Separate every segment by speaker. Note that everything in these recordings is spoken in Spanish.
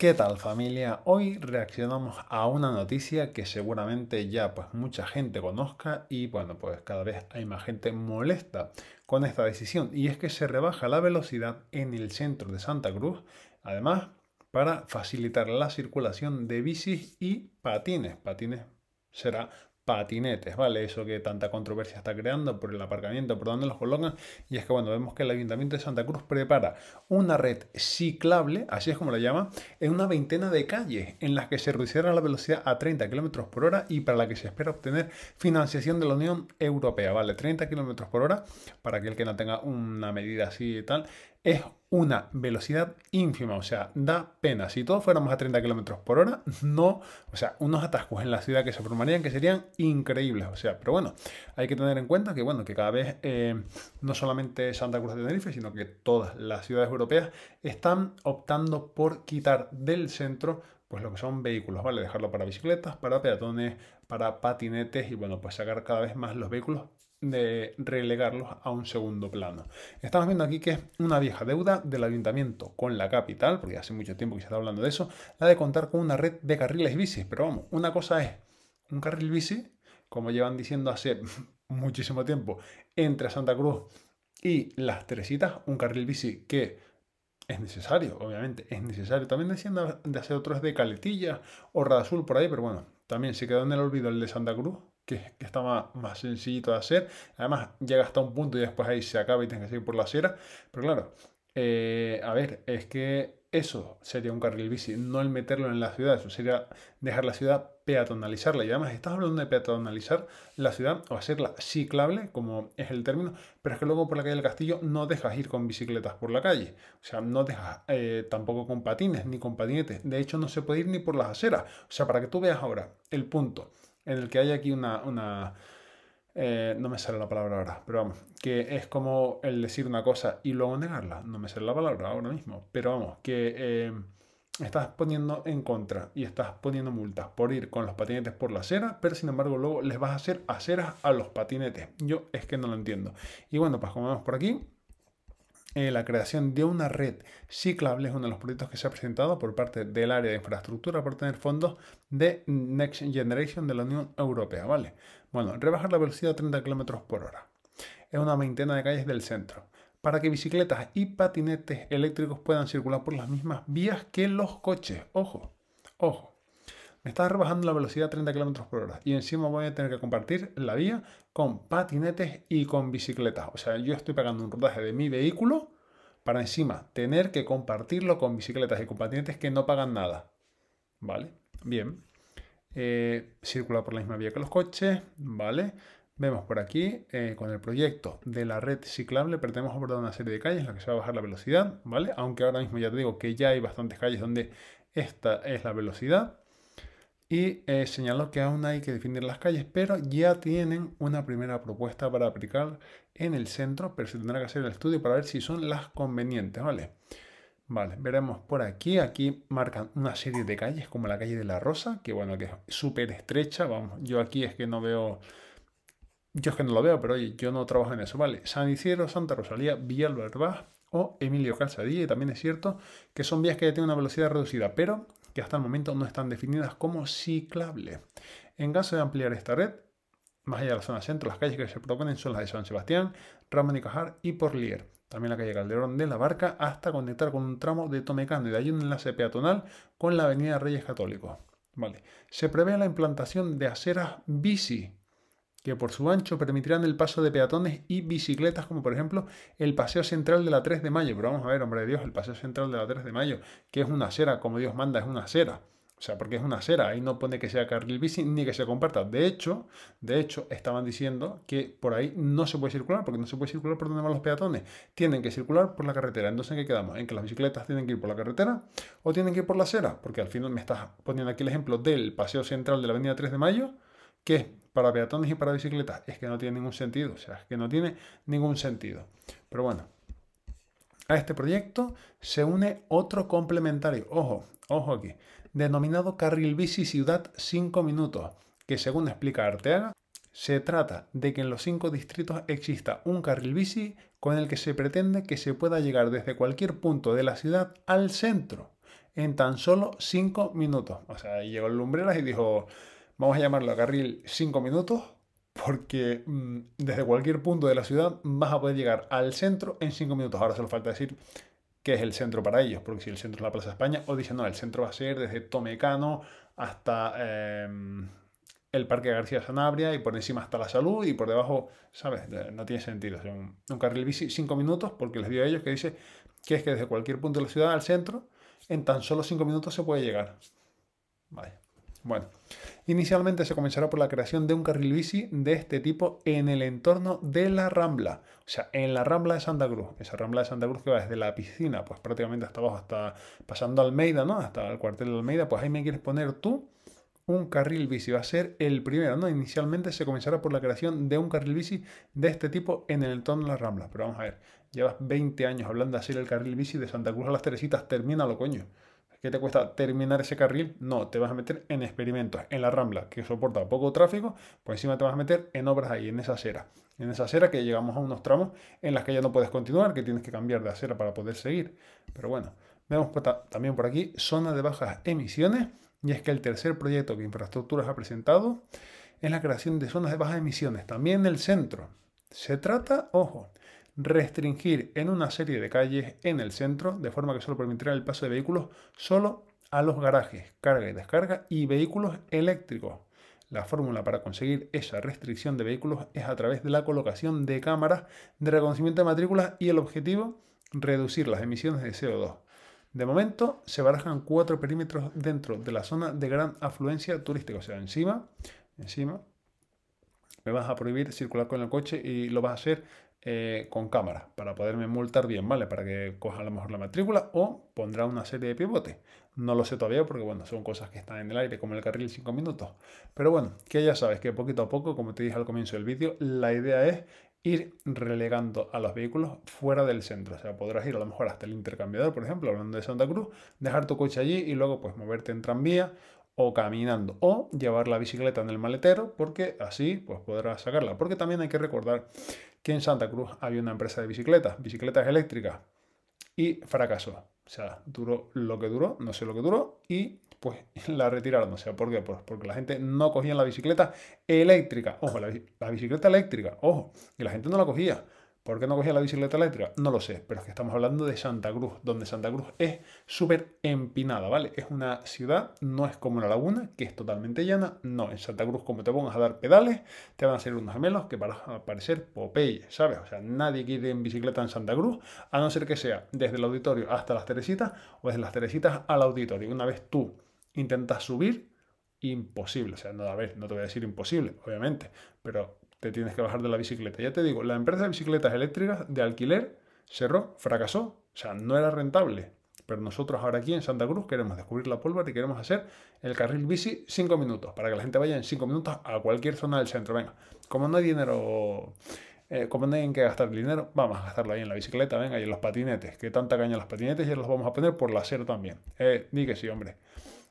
Speaker 1: ¿Qué tal familia? Hoy reaccionamos a una noticia que seguramente ya pues mucha gente conozca y bueno pues cada vez hay más gente molesta con esta decisión y es que se rebaja la velocidad en el centro de Santa Cruz además para facilitar la circulación de bicis y patines. Patines será patinetes, ¿vale? Eso que tanta controversia está creando por el aparcamiento, por dónde los colocan. Y es que, bueno, vemos que el Ayuntamiento de Santa Cruz prepara una red ciclable, así es como la llama, en una veintena de calles en las que se reducirá la velocidad a 30 km por hora y para la que se espera obtener financiación de la Unión Europea, ¿vale? 30 km por hora, para aquel que no tenga una medida así y tal, es una velocidad ínfima, o sea, da pena. Si todos fuéramos a 30 kilómetros por hora, no, o sea, unos atascos en la ciudad que se formarían que serían increíbles, o sea, pero bueno, hay que tener en cuenta que, bueno, que cada vez eh, no solamente Santa Cruz de Tenerife, sino que todas las ciudades europeas están optando por quitar del centro pues lo que son vehículos, ¿vale? Dejarlo para bicicletas, para peatones, para patinetes y bueno, pues sacar cada vez más los vehículos de relegarlos a un segundo plano. Estamos viendo aquí que es una vieja deuda del ayuntamiento con la capital, porque hace mucho tiempo que se está hablando de eso, la de contar con una red de carriles bici. Pero vamos, una cosa es un carril bici, como llevan diciendo hace muchísimo tiempo, entre Santa Cruz y Las Teresitas, un carril bici que es necesario, obviamente, es necesario. También decían de hacer otros de Caletilla o Radazul por ahí, pero bueno, también se quedó en el olvido el de Santa Cruz, que, está más, sencillito de hacer. Además, llega hasta un punto y después ahí se acaba y tienes que seguir por la acera. Pero claro, eh, a ver, es que eso sería un carril bici, no el meterlo en la ciudad, eso sería dejar la ciudad peatonalizarla. Y además estás hablando de peatonalizar la ciudad o hacerla ciclable, como es el término, pero es que luego por la calle del castillo no dejas ir con bicicletas por la calle. O sea, no dejas eh, tampoco con patines ni con patinetes. De hecho, no se puede ir ni por las aceras. O sea, para que tú veas ahora el punto en el que hay aquí una... una eh, no me sale la palabra ahora, pero vamos, que es como el decir una cosa y luego negarla. No me sale la palabra ahora mismo, pero vamos, que eh, estás poniendo en contra y estás poniendo multas por ir con los patinetes por la acera, pero sin embargo luego les vas a hacer aceras a los patinetes. Yo es que no lo entiendo. Y bueno, pues como vemos por aquí, eh, la creación de una red ciclable es uno de los proyectos que se ha presentado por parte del área de infraestructura por tener fondos de Next Generation de la Unión Europea, ¿vale? Bueno, rebajar la velocidad a 30 km por hora. Es una veintena de calles del centro para que bicicletas y patinetes eléctricos puedan circular por las mismas vías que los coches. Ojo, ojo me está rebajando la velocidad a 30 km por hora y encima voy a tener que compartir la vía con patinetes y con bicicletas. O sea, yo estoy pagando un rodaje de mi vehículo para encima tener que compartirlo con bicicletas y con patinetes que no pagan nada. ¿Vale? Bien. Eh, circula por la misma vía que los coches, ¿vale? Vemos por aquí, eh, con el proyecto de la red ciclable, pretendemos abordar una serie de calles en las que se va a bajar la velocidad, ¿vale? Aunque ahora mismo ya te digo que ya hay bastantes calles donde esta es la velocidad y eh, señaló que aún hay que definir las calles, pero ya tienen una primera propuesta para aplicar en el centro, pero se tendrá que hacer el estudio para ver si son las convenientes, ¿vale? Vale, veremos por aquí, aquí marcan una serie de calles, como la calle de la Rosa, que bueno, que es súper estrecha, vamos, yo aquí es que no veo, yo es que no lo veo, pero oye, yo no trabajo en eso, ¿vale? San Isidro, Santa Rosalía, Villalba o Emilio Calzadilla, y también es cierto que son vías que ya tienen una velocidad reducida, pero hasta el momento no están definidas como ciclables. En caso de ampliar esta red, más allá de la zona centro, las calles que se proponen son las de San Sebastián, Ramón y Cajar y Porlier. También la calle Calderón de la Barca hasta conectar con un tramo de Tomecano y de ahí un enlace peatonal con la avenida Reyes Católicos. Vale. Se prevé la implantación de aceras bici que por su ancho permitirán el paso de peatones y bicicletas, como por ejemplo el Paseo Central de la 3 de Mayo. Pero vamos a ver, hombre de Dios, el Paseo Central de la 3 de Mayo, que es una acera, como Dios manda, es una acera. O sea, porque es una acera, ahí no pone que sea carril bici ni que se comparta. De hecho, de hecho, estaban diciendo que por ahí no se puede circular, porque no se puede circular por donde van los peatones. Tienen que circular por la carretera. Entonces, ¿en qué quedamos? ¿En que las bicicletas tienen que ir por la carretera o tienen que ir por la acera? Porque al final me estás poniendo aquí el ejemplo del paseo central de la avenida 3 de Mayo, que para peatones y para bicicletas es que no tiene ningún sentido, o sea, es que no tiene ningún sentido. Pero bueno, a este proyecto se une otro complementario, ojo, ojo aquí, denominado Carril Bici Ciudad 5 Minutos, que según explica Arteaga, se trata de que en los cinco distritos exista un carril bici con el que se pretende que se pueda llegar desde cualquier punto de la ciudad al centro en tan solo 5 minutos. O sea, llegó el Lumbreras y dijo, vamos a llamarlo a carril 5 minutos, porque mm, desde cualquier punto de la ciudad vas a poder llegar al centro en 5 minutos. Ahora solo falta decir qué es el centro para ellos, porque si el centro es la Plaza de España, o dicen, no, el centro va a ser desde Tomecano hasta em, el Parque García Sanabria y por encima hasta la salud y por debajo, ¿sabes? No tiene sentido. un, carril bici 5 minutos, porque les digo a ellos que dice que es que desde cualquier punto de la ciudad al centro, en tan solo 5 minutos se puede llegar. Vale. Bueno, inicialmente se comenzará por la creación de un carril bici de este tipo en el entorno de la Rambla, o sea, en la Rambla de Santa Cruz, esa Rambla de Santa Cruz que va desde la piscina, pues prácticamente hasta abajo, hasta pasando Almeida, ¿no? Hasta el cuartel de Almeida, pues ahí me quieres poner tú un carril bici. Va a ser el primero, ¿no? Inicialmente se comenzará por la creación de un carril bici de este tipo en el entorno de las Ramblas. Pero vamos a ver, llevas 20 años hablando de hacer el carril bici de Santa Cruz a las Teresitas, termínalo, coño. ¿Qué te cuesta terminar ese carril? No, te vas a meter en experimentos, en la rambla, que soporta poco tráfico, por pues encima te vas a meter en obras ahí, en esa acera. En esa acera que llegamos a unos tramos en las que ya no puedes continuar, que tienes que cambiar de acera para poder seguir. Pero bueno, vemos también por aquí zona de bajas emisiones, y es que el tercer proyecto que Infraestructuras ha presentado es la creación de zonas de bajas emisiones, también en el centro. Se trata, ojo, restringir en una serie de calles en el centro, de forma que solo permitirá el paso de vehículos solo a los garajes, carga y descarga y vehículos eléctricos. La fórmula para conseguir esa restricción de vehículos es a través de la colocación de cámaras de reconocimiento de matrículas y el objetivo, reducir las emisiones de CO2. De momento se barajan cuatro perímetros dentro de la zona de gran afluencia turística. O sea, encima, encima, me vas a prohibir circular con el coche y lo vas a hacer eh, con cámara para poderme multar bien, ¿vale? Para que coja a lo mejor la matrícula o pondrá una serie de pivote. No lo sé todavía porque, bueno, son cosas que están en el aire, como el carril 5 minutos. Pero bueno, que ya sabes que poquito a poco, como te dije al comienzo del vídeo, la idea es ir relegando a los vehículos fuera del centro. O sea, podrás ir a lo mejor hasta el intercambiador, por ejemplo, hablando de Santa Cruz, dejar tu coche allí y luego pues moverte en tranvía o caminando o llevar la bicicleta en el maletero porque así pues podrás sacarla porque también hay que recordar en Santa Cruz había una empresa de bicicletas, bicicletas eléctricas, y fracasó. O sea, duró lo que duró, no sé lo que duró, y pues la retiraron. O sea, ¿por qué? Pues porque la gente no cogía la bicicleta eléctrica. Ojo, la, la bicicleta eléctrica, ojo, y la gente no la cogía. ¿Por qué no cogía la bicicleta eléctrica? No lo sé, pero es que estamos hablando de Santa Cruz, donde Santa Cruz es súper empinada, ¿vale? Es una ciudad, no es como la laguna, que es totalmente llana, no, en Santa Cruz como te pongas a dar pedales, te van a salir unos gemelos que van a parecer Popeye, ¿sabes? O sea, nadie quiere ir en bicicleta en Santa Cruz, a no ser que sea desde el auditorio hasta las Teresitas o desde las Teresitas al auditorio. Una vez tú intentas subir, imposible. O sea, no te voy a decir imposible, obviamente, pero te tienes que bajar de la bicicleta. Ya te digo, la empresa de bicicletas eléctricas de alquiler cerró, fracasó, o sea, no era rentable. Pero nosotros ahora aquí en Santa Cruz queremos descubrir la pólvora y queremos hacer el carril bici 5 minutos, para que la gente vaya en 5 minutos a cualquier zona del centro. Venga, como no hay dinero, eh, como no hay en qué gastar dinero, vamos a gastarlo ahí en la bicicleta, venga, y en los patinetes, que tanta caña los patinetes, y los vamos a poner por la acera también. Eh, ni que sí, hombre.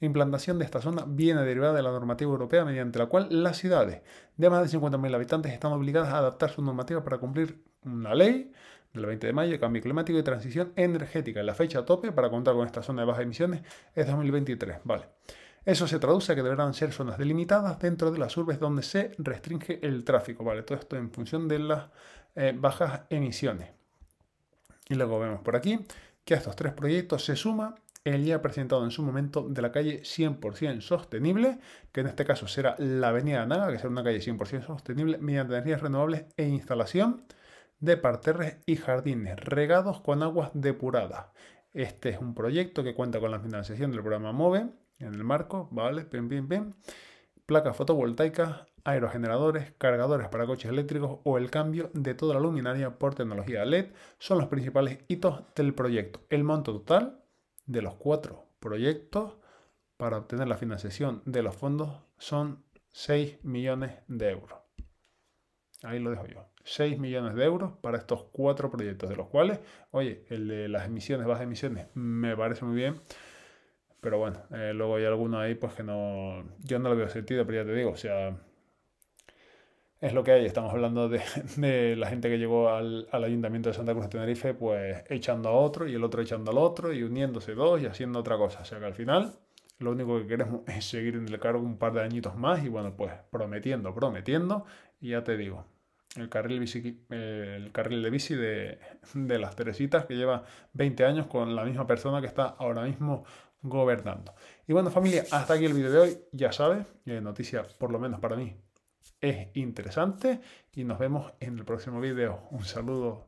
Speaker 1: La implantación de esta zona viene derivada de la normativa europea mediante la cual las ciudades de más de 50.000 habitantes están obligadas a adaptar su normativa para cumplir una ley del 20 de mayo cambio climático y transición energética. La fecha tope para contar con esta zona de bajas emisiones es 2023. Vale. Eso se traduce a que deberán ser zonas delimitadas dentro de las urbes donde se restringe el tráfico. Vale, todo esto en función de las eh, bajas emisiones. Y luego vemos por aquí que a estos tres proyectos se suma el ya presentado en su momento de la calle 100% sostenible, que en este caso será la Avenida Naga, que será una calle 100% sostenible mediante energías renovables e instalación de parterres y jardines regados con aguas depuradas. Este es un proyecto que cuenta con la financiación del programa MOVE en el marco, ¿vale? Bien, bien, bien. Placas fotovoltaicas, aerogeneradores, cargadores para coches eléctricos o el cambio de toda la luminaria por tecnología LED son los principales hitos del proyecto. El monto total de los cuatro proyectos para obtener la financiación de los fondos son 6 millones de euros. Ahí lo dejo yo. 6 millones de euros para estos cuatro proyectos, de los cuales, oye, el de las emisiones, bajas emisiones, me parece muy bien. Pero bueno, eh, luego hay alguno ahí pues que no. Yo no lo veo sentido, pero ya te digo, o sea, es lo que hay. Estamos hablando de, la gente que llegó al, ayuntamiento de Santa Cruz de Tenerife, pues echando a otro y el otro echando al otro y uniéndose dos y haciendo otra cosa. O sea que al final lo único que queremos es seguir en el cargo un par de añitos más y bueno, pues prometiendo, prometiendo. Y ya te digo, el carril, bici, eh, el carril de bici de, las Teresitas que lleva 20 años con la misma persona que está ahora mismo gobernando. Y bueno familia, hasta aquí el vídeo de hoy. Ya sabes, eh, noticia por lo menos para mí es interesante y nos vemos en el próximo video. Un saludo.